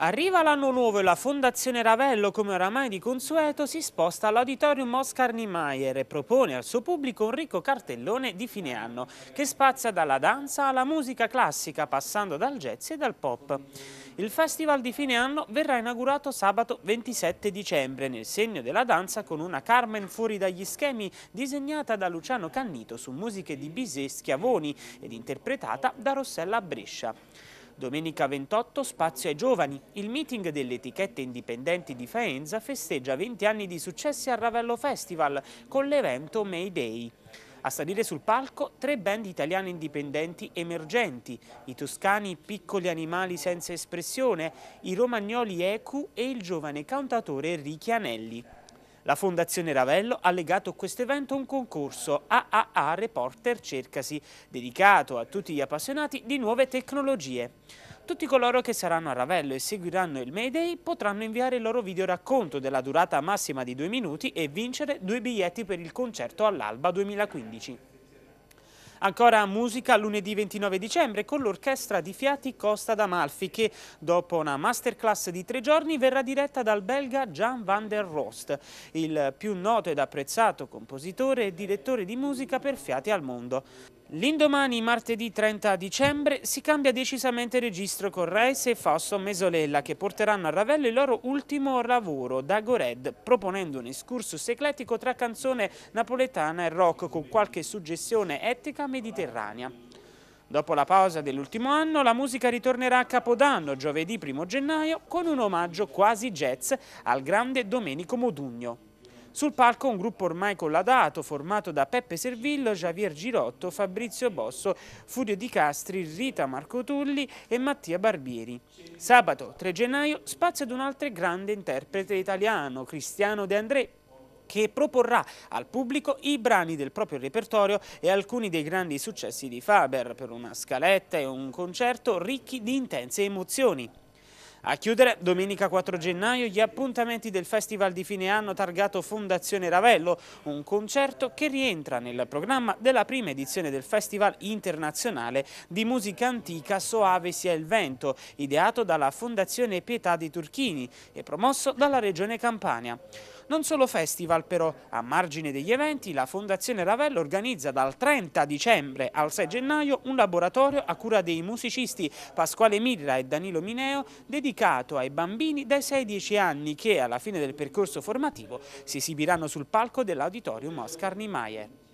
Arriva l'anno nuovo e la Fondazione Ravello, come oramai di consueto, si sposta all'Auditorium Oscar Niemeyer e propone al suo pubblico un ricco cartellone di fine anno che spazia dalla danza alla musica classica, passando dal jazz e dal pop. Il festival di fine anno verrà inaugurato sabato 27 dicembre nel segno della danza con una Carmen fuori dagli schemi disegnata da Luciano Cannito su musiche di Bisè Schiavoni ed interpretata da Rossella Brescia. Domenica 28 spazio ai giovani. Il meeting delle etichette indipendenti di Faenza festeggia 20 anni di successi al Ravello Festival con l'evento May Day. A salire sul palco tre band italiane indipendenti emergenti, i toscani Piccoli Animali Senza Espressione, i romagnoli Ecu e il giovane cantatore Enrico Anelli. La Fondazione Ravello ha legato a questo evento un concorso AAA Reporter Cercasi, dedicato a tutti gli appassionati di nuove tecnologie. Tutti coloro che saranno a Ravello e seguiranno il Mayday potranno inviare il loro video racconto della durata massima di due minuti e vincere due biglietti per il concerto all'Alba 2015. Ancora musica lunedì 29 dicembre con l'orchestra di fiati Costa d'Amalfi che dopo una masterclass di tre giorni verrà diretta dal belga Jan van der Rost, il più noto ed apprezzato compositore e direttore di musica per fiati al mondo. L'indomani, martedì 30 dicembre, si cambia decisamente registro con Reis e Fausto Mesolella che porteranno a Ravello il loro ultimo lavoro, Dago Red, proponendo un escursus eclettico tra canzone napoletana e rock con qualche suggestione etnica mediterranea. Dopo la pausa dell'ultimo anno, la musica ritornerà a Capodanno, giovedì 1 gennaio, con un omaggio quasi jazz al grande Domenico Modugno. Sul palco un gruppo ormai colladato, formato da Peppe Servillo, Javier Girotto, Fabrizio Bosso, Furio Di Castri, Rita Marco Tulli e Mattia Barbieri. Sabato 3 gennaio spazio ad un altro grande interprete italiano, Cristiano De André, che proporrà al pubblico i brani del proprio repertorio e alcuni dei grandi successi di Faber per una scaletta e un concerto ricchi di intense emozioni. A chiudere, domenica 4 gennaio, gli appuntamenti del Festival di fine anno targato Fondazione Ravello, un concerto che rientra nel programma della prima edizione del Festival internazionale di musica antica Soave sia il vento, ideato dalla Fondazione Pietà di Turchini e promosso dalla Regione Campania. Non solo festival però, a margine degli eventi la Fondazione Ravello organizza dal 30 dicembre al 6 gennaio un laboratorio a cura dei musicisti Pasquale Mirra e Danilo Mineo dedicato ai bambini dai 6 ai 10 anni che alla fine del percorso formativo si esibiranno sul palco dell'Auditorium Oscar Niemeyer.